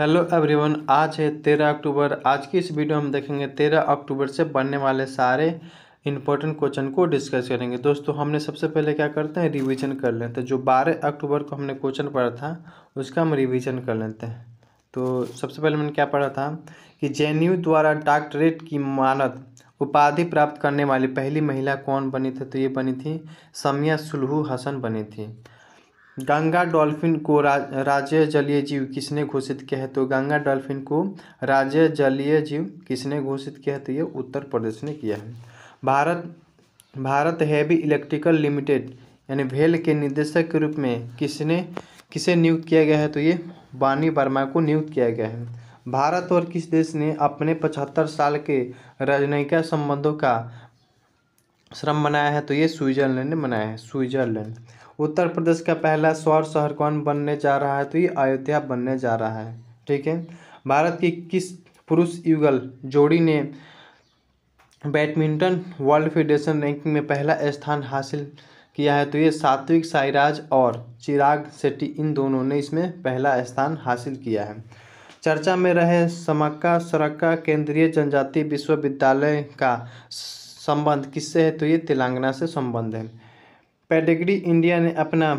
hello everyone आज है तेरह अक्टूबर आज की इस वीडियो हम देखेंगे तेरह अक्टूबर से बनने वाले सारे इंपॉर्टेंट क्वेश्चन को डिस्कस करेंगे दोस्तों हमने सबसे पहले क्या करते हैं रिवीजन कर लेते हैं जो बारह अक्टूबर को हमने क्वेश्चन पढ़ा था उसका हम रिवीजन कर लेते हैं तो सबसे पहले मैंने क्या पढ़ा था कि जे द्वारा डॉक्टरेट की मानद उपाधि प्राप्त करने वाली पहली महिला कौन बनी थी तो ये बनी थी समिया सुलहू हसन बनी थी गंगा डॉल्फिन को राज राज्य जलीय जीव किसने घोषित किया है तो गंगा डॉल्फिन को राज्य जलीय जीव किसने घोषित किया है तो ये उत्तर प्रदेश ने किया है Bharat Bharat Heavy Electrical Limited यानी भेल के निदेशक के रूप में किसने किसे नियुक्त किया गया है तो ये वानी वर्मा को नियुक्त किया गया है भारत और किस देश ने अपने पचहत्तर साल के राजनयिक संबंधों का श्रम मनाया है तो ये स्विट्जरलैंड ने मनाया है स्विट्जरलैंड उत्तर प्रदेश का पहला सौर शहर कौन बनने जा रहा है तो ये अयोध्या बनने जा रहा है ठीक है भारत की किस पुरुष युगल जोड़ी ने बैडमिंटन वर्ल्ड फेडरेशन रैंकिंग में पहला स्थान हासिल किया है तो ये सात्विक साईराज और चिराग शेट्टी इन दोनों ने इसमें पहला स्थान हासिल किया है चर्चा में रहे समक्का सरक्का केंद्रीय जनजातीय विश्वविद्यालय का संबंध किससे है तो ये तेलंगाना से संबंध है पेडिग्री इंडिया ने अपना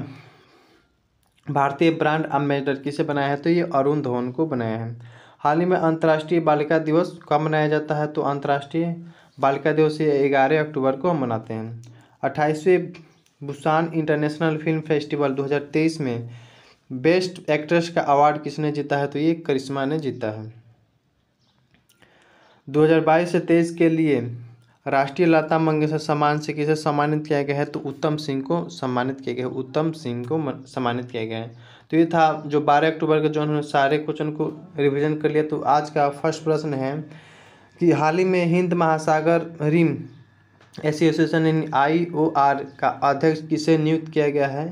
भारतीय ब्रांड अम्बेडर किसे बनाया है तो ये अरुण धवन को बनाया है हाल ही में अंतर्राष्ट्रीय बालिका दिवस कब मनाया जाता है तो अंतर्राष्ट्रीय बालिका दिवस ये ग्यारह अक्टूबर को हम मनाते हैं अट्ठाईसवें भूसान इंटरनेशनल फिल्म फेस्टिवल 2023 में बेस्ट एक्ट्रेस का अवार्ड किसने जीता है तो ये करिश्मा ने जीता है दो से तेईस के लिए राष्ट्रीय लता मंगेशकर सम्मान से किसे सम्मानित किया गया है तो उत्तम सिंह को सम्मानित किया गया है उत्तम सिंह को सम्मानित किया गया है तो ये था जो बारह अक्टूबर के जो उन्होंने सारे क्वेश्चन को रिविजन कर लिया तो आज का फर्स्ट प्रश्न है कि हाल ही में हिंद महासागर रिम एसोसिएशन इन आई ओ आर का अध्यक्ष किसे नियुक्त किया गया है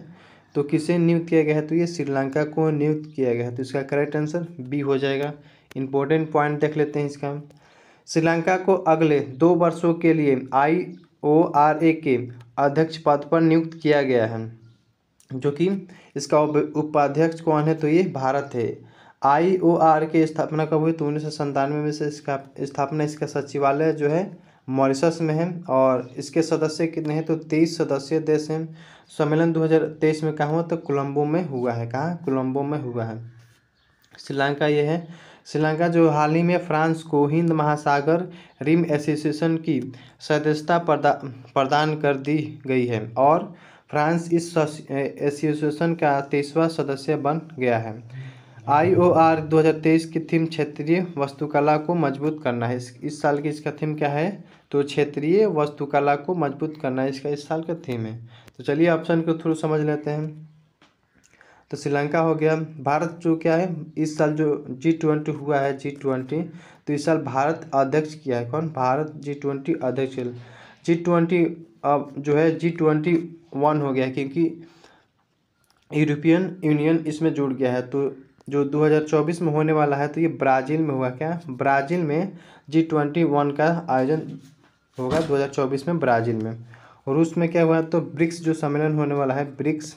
तो किसे नियुक्त किया गया है तो ये श्रीलंका को नियुक्त किया गया है तो इसका करेक्ट आंसर बी हो जाएगा इंपॉर्टेंट पॉइंट देख लेते हैं इसका श्रीलंका को अगले दो वर्षों के लिए आई ओ आर ए के अध्यक्ष पद पर नियुक्त किया गया है जो कि इसका उपाध्यक्ष कौन है तो ये भारत है आई ओ आर के स्थापना कब हुई तो उन्नीस सौ संतानवे में से इसका स्थापना इसका सचिवालय जो है मॉरिशस में है और इसके सदस्य कितने हैं तो तेईस सदस्य देश हैं सम्मेलन 2023 में कहाँ हुआ तो कोलंबो में हुआ है कहाँ कोलंबो में हुआ है श्रीलंका ये है श्रीलंका जो हाल ही में फ्रांस को हिंद महासागर रिम एसोसिएशन की सदस्यता प्रदा, प्रदान कर दी गई है और फ्रांस इस एसोसिएशन का तेईसवा सदस्य बन गया है आई ओ आर दो हज़ार तेईस की थीम क्षेत्रीय वस्तुकला को मजबूत करना है इस, इस साल की इसका थीम क्या है तो क्षेत्रीय वस्तुकला को मजबूत करना है इसका इस साल का थीम है तो चलिए ऑप्शन के थ्रू समझ लेते हैं तो श्रीलंका हो गया भारत जो क्या है इस साल जो जी ट्वेंटी हुआ है जी ट्वेंटी तो इस साल भारत अध्यक्ष किया है कौन भारत जी ट्वेंटी अध्यक्ष जी ट्वेंटी अब जो है जी ट्वेंटी वन हो गया क्योंकि यूरोपियन यूनियन इसमें जुड़ गया है तो जो 2024 में होने वाला है तो ये ब्राज़ील में होगा क्या ब्राज़ील में जी ट्वेंटी वन का आयोजन होगा 2024 में ब्राज़ील में रूस में क्या हुआ तो ब्रिक्स जो सम्मेलन होने वाला है ब्रिक्स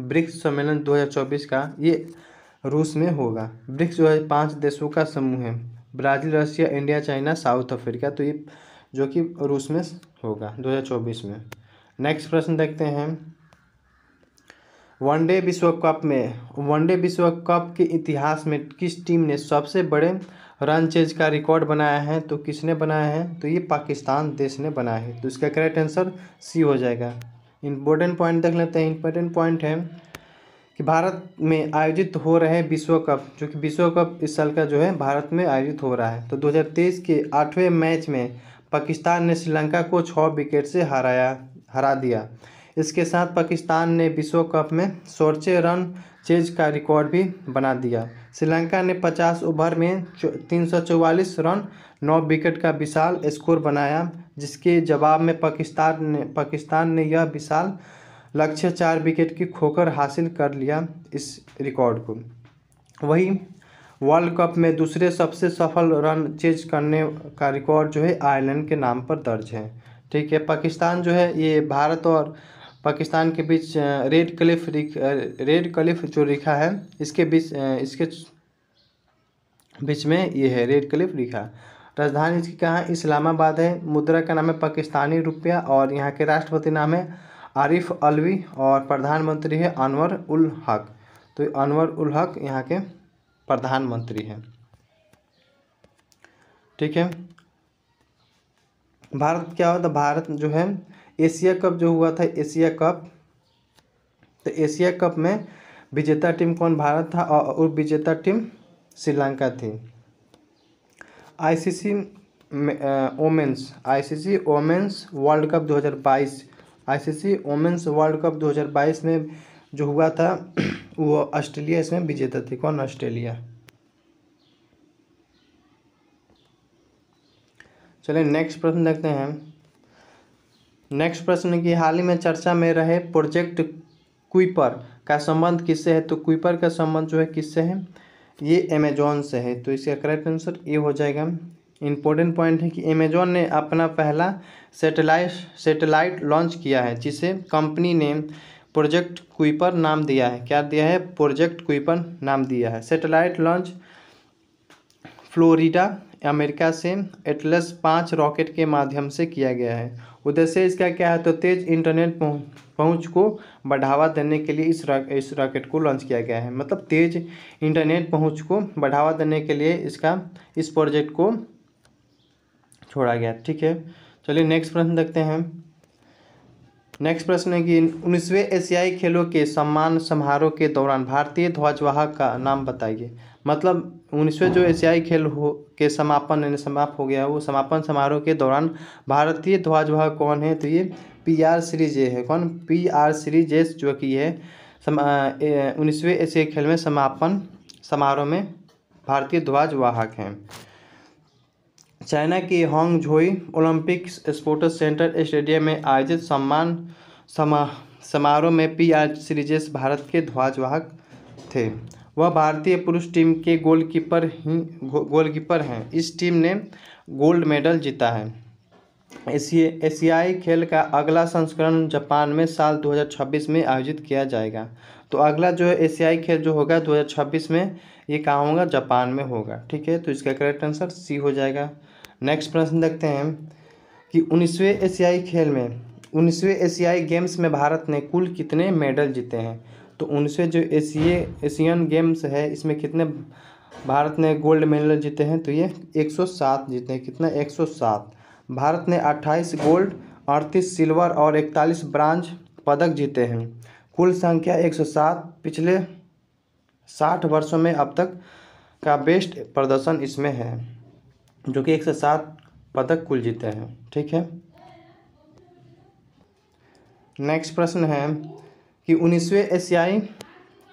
ब्रिक्स सम्मेलन 2024 का ये रूस में होगा ब्रिक्स जो है पाँच देशों का समूह है Brazil Russia India China South Africa तो ये जो कि रूस में होगा 2024 में नेक्स्ट प्रश्न देखते हैं वनडे विश्व कप में वनडे विश्व कप के इतिहास में किस टीम ने सबसे बड़े रन चेज का रिकॉर्ड बनाया है तो किसने बनाया है तो ये पाकिस्तान देश ने बनाया है तो इसका करेक्ट आंसर सी हो जाएगा इम्पोर्टेंट पॉइंट देख लेते हैं इम्पोर्टेंट पॉइंट है कि भारत में आयोजित हो रहे विश्व कप जो कि विश्व कप इस साल का जो है भारत में आयोजित हो रहा है तो 2023 के आठवें मैच में पाकिस्तान ने श्रीलंका को छः विकेट से हराया हरा दिया इसके साथ पाकिस्तान ने विश्व कप में सोर्चे रन चेज का रिकॉर्ड भी बना दिया श्रीलंका ने 50 ओवर में तीन रन 9 विकेट का विशाल स्कोर बनाया जिसके जवाब में पाकिस्तान ने पाकिस्तान ने यह विशाल लक्ष्य चार विकेट की खोकर हासिल कर लिया इस रिकॉर्ड को वही वर्ल्ड कप में दूसरे सबसे सफल रन चेज करने का रिकॉर्ड जो है आयरलैंड के नाम पर दर्ज है ठीक है पाकिस्तान जो है ये भारत और पाकिस्तान के बीच रेड क्लिफ रेड क्लिफ जो रेखा है इसके बीच इसके बीच में ये है रेड क्लिफ रेखा राजधानी इसकी कहाँ इस्लामाबाद है मुद्रा का नाम है पाकिस्तानी रुपया और यहाँ के राष्ट्रपति नाम है आरिफ अलवी और प्रधानमंत्री है अनवर उल हक तो अनवर उल हक यहाँ के प्रधानमंत्री हैं ठीक है भारत क्या हुआ था भारत जो है एशिया कप जो हुआ था एशिया कप तो एशिया कप में विजेता टीम कौन भारत था और विजेता टीम श्रीलंका थी ICC women's ICC women's world cup 2022 ICC women's world cup 2022 में जो हुआ था वो ऑस्ट्रेलिया इसमें विजेता थी कौन ऑस्ट्रेलिया चलिए नेक्स्ट प्रश्न देखते हैं नेक्स्ट प्रश्न की हाल ही में चर्चा में रहे प्रोजेक्ट क्विपर का संबंध किससे है तो क्विपर का संबंध जो है किससे है ये अमेजोन से है तो इसका करेक्ट आंसर ये हो जाएगा इम्पोर्टेंट पॉइंट है कि अमेजोन ने अपना पहला सेटेलाइट सेटेलाइट लॉन्च किया है जिसे कंपनी ने प्रोजेक्ट क्वीपर नाम दिया है क्या दिया है प्रोजेक्ट क्वीपर नाम दिया है सेटेलाइट लॉन्च फ्लोरिडा अमेरिका से एटलस पाँच रॉकेट के माध्यम से किया गया है उद्देश्य इसका क्या है तो तेज इंटरनेट पहुंच को बढ़ावा देने के लिए इस रॉक इस रॉकेट को लॉन्च किया गया है मतलब तेज इंटरनेट पहुंच को बढ़ावा देने के लिए इसका इस प्रोजेक्ट को छोड़ा गया ठीक है चलिए नेक्स्ट प्रश्न देखते हैं नेक्स्ट प्रश्न है कि उन्नीसवें एशियाई खेलों के सम्मान समारोह के दौरान भारतीय ध्वजवाहक का नाम बताइए मतलब उन्नीसवें जो एशियाई खेल हो के समापन यानी समाप्त हो गया वो समापन समारोह के दौरान भारतीय ध्वजवाहक कौन है तो ये पी आर श्री जे है कौन पी आर श्री जे जो कि है उन्नीसवें एशियाई खेल में समापन समारोह में भारतीय ध्वजवाहक हैं चाइना की Hangzhou Olympic sports centre stadium में आयोजित सम्मान समा समारोह में पी आर सीरीजेस भारत के ध्वजवाहक थे वह भारतीय पुरुष टीम के गोलकीपर ही गो, गोलकीपर हैं इस टीम ने गोल्ड मेडल जीता है एशिया एशियाई खेल का अगला संस्करण जापान में साल 2026 में आयोजित किया जाएगा तो अगला जो है एशियाई खेल जो होगा 2026 में ये कहाँ होगा जापान में होगा ठीक है तो इसका करेक्ट आंसर सी हो जाएगा नेक्स्ट प्रश्न देखते हैं कि उन्नीसवें एशियाई खेल में उन्नीसवें एशियाई गेम्स में भारत ने कुल कितने मेडल जीते हैं तो उनसे जो एशिये एशियन गेम्स है इसमें कितने भारत ने गोल्ड मेडल जीते हैं तो ये 107 जीते हैं कितना 107 भारत ने 28 गोल्ड 38 सिल्वर और 41 ब्रांज पदक जीते हैं कुल संख्या 107 पिछले 60 वर्षों में अब तक का बेस्ट प्रदर्शन इसमें है जो कि एक से सात पदक कुल जीते हैं ठीक है नेक्स्ट प्रश्न है कि उन्नीसवें एशियाई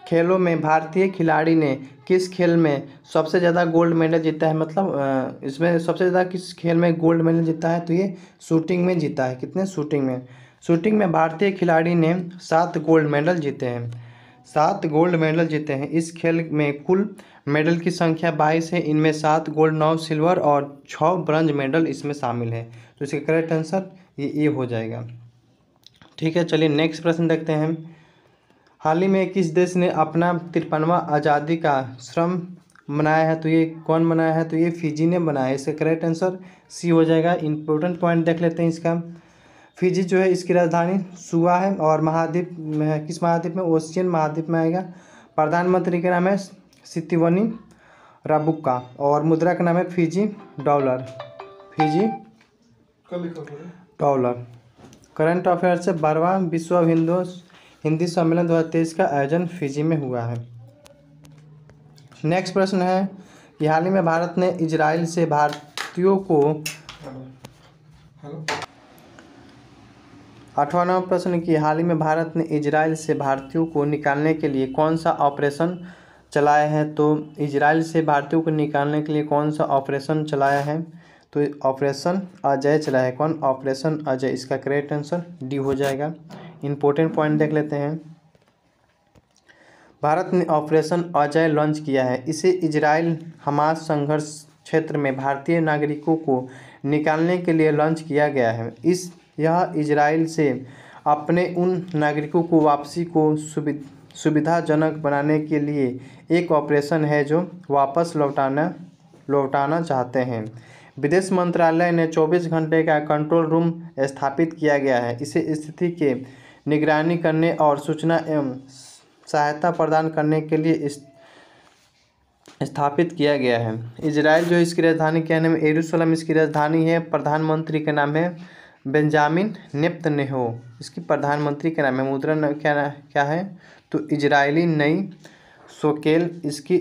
खेलों में भारतीय खिलाड़ी ने किस खेल में सबसे ज़्यादा गोल्ड मेडल जीता है मतलब इसमें सबसे ज़्यादा किस खेल में गोल्ड मेडल जीता है तो ये शूटिंग में जीता है कितने शूटिंग में शूटिंग में भारतीय खिलाड़ी ने सात गोल्ड मेडल जीते हैं सात गोल्ड मेडल जीते हैं इस खेल में कुल मेडल की संख्या बाईस है इनमें सात गोल्ड नौ सिल्वर और छः ब्रॉन्ज मेडल इसमें शामिल है तो इसका करेक्ट आंसर ये ए हो जाएगा ठीक है चलिए नेक्स्ट प्रश्न देखते हैं हाल ही में किस देश ने अपना तिरपनवा आज़ादी का श्रम मनाया है तो ये कौन मनाया है तो ये फिजी ने बनाया है इसका करेक्ट आंसर सी हो जाएगा इंपॉर्टेंट पॉइंट देख लेते हैं इसका फिजी जो है इसकी राजधानी सुवा है और महाद्वीप किस महाद्वीप में ओशियन महाद्वीप में आएगा प्रधानमंत्री के नाम है सितिवनी राबुक्का और मुद्रा का नाम है Fiji dollar Fiji dollar current affair से बारवा विश्व हिंदू हिंदी सम्मेलन 2023 का आयोजन फिजी में हुआ है नेक्स्ट प्रश्न है कि हाल ही में भारत ने इजराइल से भारतीयों को आठवां नंबर प्रश्न कि हाल ही में भारत ने इजराइल से भारतीयों को निकालने के लिए कौन सा ऑपरेशन चलाए हैं तो इजराइल से भारतीयों को निकालने के लिए कौन सा ऑपरेशन चलाया है तो ऑपरेशन अजय चलाया है कौन ऑपरेशन अजय इसका करेक्ट आंसर डी हो जाएगा इम्पोर्टेंट पॉइंट देख लेते हैं भारत ने ऑपरेशन अजय लॉन्च किया है इसे इजराइल हमास संघर्ष क्षेत्र में भारतीय नागरिकों को निकालने के लिए लॉन्च किया गया है इस यह इजराइल से अपने उन नागरिकों को वापसी को सुविधाजनक बनाने के लिए एक ऑपरेशन है जो वापस लौटाना लौटाना चाहते हैं विदेश मंत्रालय ने 24 घंटे का कंट्रोल रूम स्थापित किया गया है इसे स्थिति के निगरानी करने और सूचना एवं सहायता प्रदान करने के लिए स्थापित किया गया है इसराइल जो इसकी राजधानी क्या नाम एरूसलम इसकी राजधानी है प्रधानमंत्री के नाम है बेंजामिन नेप्त इसकी प्रधानमंत्री के नाम है मुद्रा क्या क्या है तो इजरायली नई सोकेल इसकी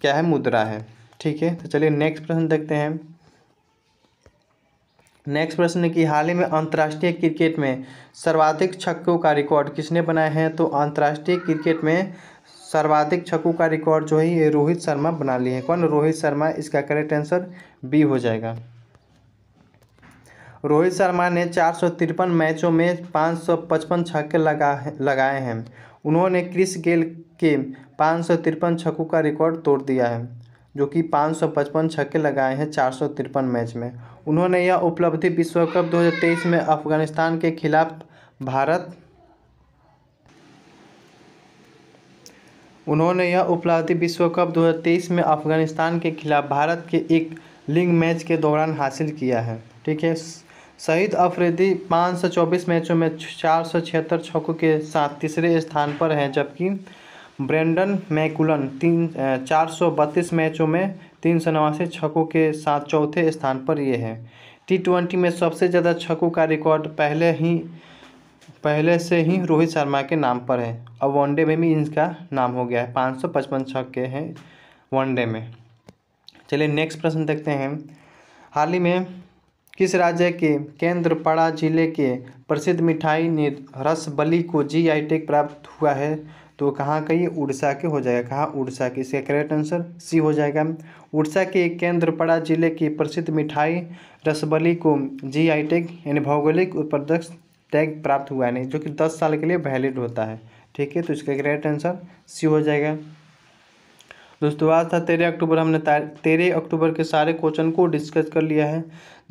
क्या है मुद्रा है ठीक है तो चलिए नेक्स्ट प्रश्न देखते हैं नेक्स्ट प्रश्न है कि हाल ही में अंतर्राष्ट्रीय क्रिकेट में सर्वाधिक छक्कों का रिकॉर्ड किसने बनाया है तो अंतर्राष्ट्रीय क्रिकेट में सर्वाधिक छक्कों का रिकॉर्ड जो है ये रोहित शर्मा बना लिए हैं कौन रोहित शर्मा इसका करेक्ट आंसर बी हो जाएगा रोहित शर्मा ने चार मैचों में पाँच छक्के लगाए हैं उन्होंने क्रिस गेल के पाँच छक्कों का रिकॉर्ड तोड़ दिया है जो कि 555 छक्के लगाए हैं चार मैच में उन्होंने यह उपलब्धि विश्व कप 2023 में अफगानिस्तान के खिलाफ भारत उन्होंने यह उपलब्धि विश्व कप 2023 में अफगानिस्तान के खिलाफ भारत के एक लिंग मैच के दौरान हासिल किया है ठीक है सईद अफरीदी पाँच सौ चौबीस मैचों में चार सौ छिहत्तर छक्कों के साथ तीसरे स्थान पर हैं जबकि ब्रेंडन मैकुलन तीन चार सौ बत्तीस मैचों में तीन सौ नवासी छक्कों के साथ चौथे स्थान पर ये हैं टी ट्वेंटी में सबसे ज़्यादा छक्कों का रिकॉर्ड पहले ही पहले से ही रोहित शर्मा के नाम पर है अब वनडे में भी इनका नाम हो गया है पाँच सौ पचपन छक्के हैं वनडे में चलिए नेक्स्ट प्रश्न देखते हैं हाल ही में किस राज्य के केंद्रपाड़ा जिले के प्रसिद्ध मिठाई ने रसबली को जी आई टेक प्राप्त हुआ है तो कहाँ का ये उड़ीसा के हो जाएगा कहाँ उड़ीसा के इसका करेक्ट आंसर सी हो जाएगा उड़ीसा के केंद्रपाड़ा जिले की प्रसिद्ध मिठाई रसबली को जी आई टेक यानी भौगोलिक उत्पादक टैग प्राप्त हुआ है नहीं जो कि दस साल के लिए वैलिड होता है ठीक है तो इसका करेक्ट आंसर सी हो जाएगा दोस्तों आज था तेरह अक्टूबर हमने तेरह अक्टूबर के सारे क्वेश्चन को डिस्कस कर लिया है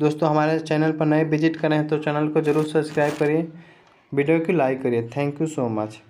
दोस्तों हमारे चैनल पर नए विजिट करें तो चैनल को जरूर सब्सक्राइब करिए वीडियो को लाइक करिए थैंक यू सो मच